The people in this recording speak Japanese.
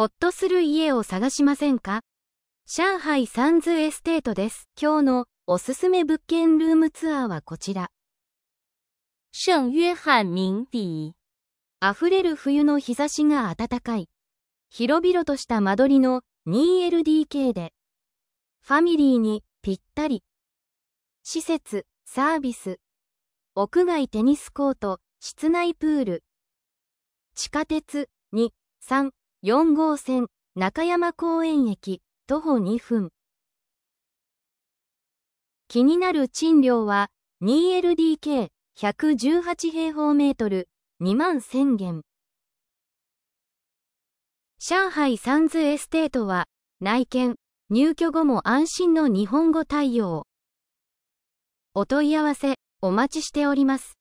ほっとする家を探しませんか上海サンズエステートです。今日のおすすめ物件ルームツアーはこちら。聖約翰明比。溢れる冬の日差しが暖かい。広々とした間取りの 2LDK で、ファミリーにぴったり。施設、サービス、屋外テニスコート、室内プール、地下鉄、2、3、4号線中山公園駅徒歩2分気になる賃料は 2LDK118 平方メートル2万1000元上海サンズエステートは内見入居後も安心の日本語対応お問い合わせお待ちしております